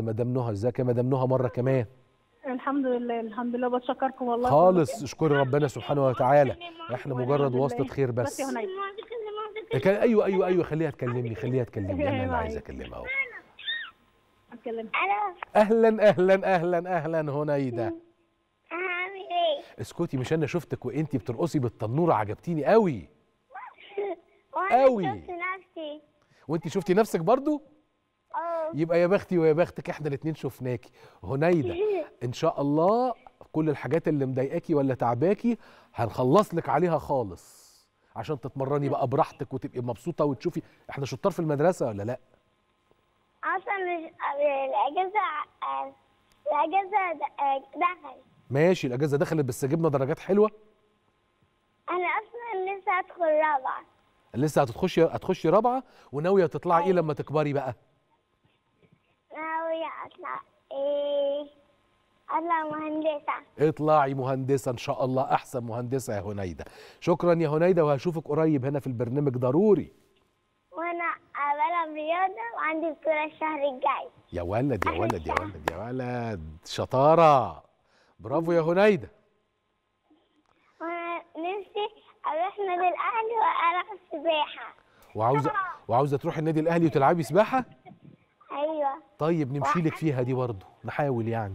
لمدام نهى ازيك يا مدام نهى مره كمان الحمد لله الحمد لله بشكركم والله خالص اشكري ربنا سبحانه وتعالى احنا مجرد واسطه خير بس ايوه ايوه ايوه خليها تكلمني خليها تكلمني انا أيوة. عايز اكلمها اهو اهلا اهلا اهلا اهلا هنيده ايه اسكتي مش انا شفتك وانتي بترقصي بالتنوره عجبتيني قوي قوي شفت نفسي وانتي شفتي نفسك برضو يبقى يا بختي ويا بختك احنا الاثنين شفناكي هنيده إيه؟ ان شاء الله كل الحاجات اللي مضايقاكي ولا تعباكي هنخلص لك عليها خالص عشان تتمرني بقى براحتك وتبقي مبسوطه وتشوفي احنا شطار في المدرسه ولا لا اصلا الاجازه الاجازه دخلت ماشي الاجازه دخلت بس جبنا درجات حلوه انا اصلا لسه هدخل رابعه لسه هتخشي هتخشي رابعه وناويه تطلعي ايه أيوة. لما تكبري بقى اطلع ايه اطلع مهندسه اطلعي مهندسه ان شاء الله احسن مهندسه يا هنيده شكرا يا هنيده وهشوفك قريب هنا في البرنامج ضروري وانا بلعب رياضه وعندي بطوله الشهر الجاي يا ولد يا ولد يا ولد يا ولد شطاره برافو يا هنيده وانا نفسي اروح نادي الاهلي والعب سباحه وعاوزه وعاوزه تروحي النادي الاهلي وتلعبي سباحه ايوه طيب نمشي لك فيها دي برضه نحاول يعني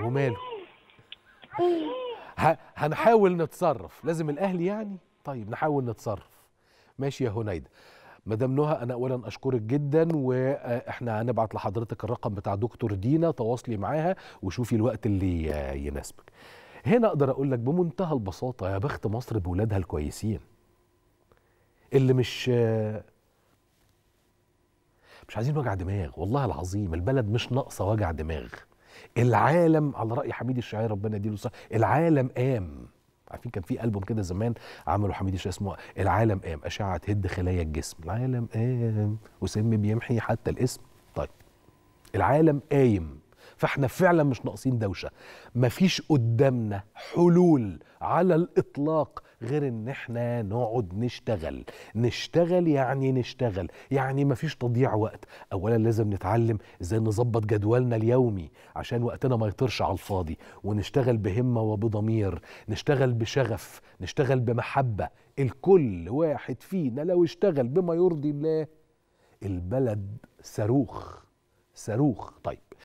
وماله هنحاول نتصرف لازم الاهل يعني طيب نحاول نتصرف ماشي يا هنيده مدام نهى انا اولا اشكرك جدا واحنا هنبعت لحضرتك الرقم بتاع دكتور دينا تواصلي معاها وشوفي الوقت اللي يناسبك هنا اقدر اقول لك بمنتهى البساطه يا بخت مصر بولادها الكويسين اللي مش مش عايزين وجع دماغ والله العظيم البلد مش ناقصه وجع دماغ العالم على راي حميد الشاعري ربنا يديله الصحه العالم قام عارفين كان في البوم كده زمان عمله حميد الشاعري اسمه العالم قام اشعه تهد خلايا الجسم العالم قام وسم بيمحي حتى الاسم طيب العالم قايم فاحنا فعلا مش ناقصين دوشه مفيش قدامنا حلول على الاطلاق غير ان احنا نقعد نشتغل نشتغل يعني نشتغل يعني مفيش تضييع وقت اولا لازم نتعلم ازاي نظبط جدولنا اليومي عشان وقتنا ما يطيرش على الفاضي ونشتغل بهمه وبضمير نشتغل بشغف نشتغل بمحبه الكل واحد فينا لو اشتغل بما يرضي الله البلد صاروخ صاروخ طيب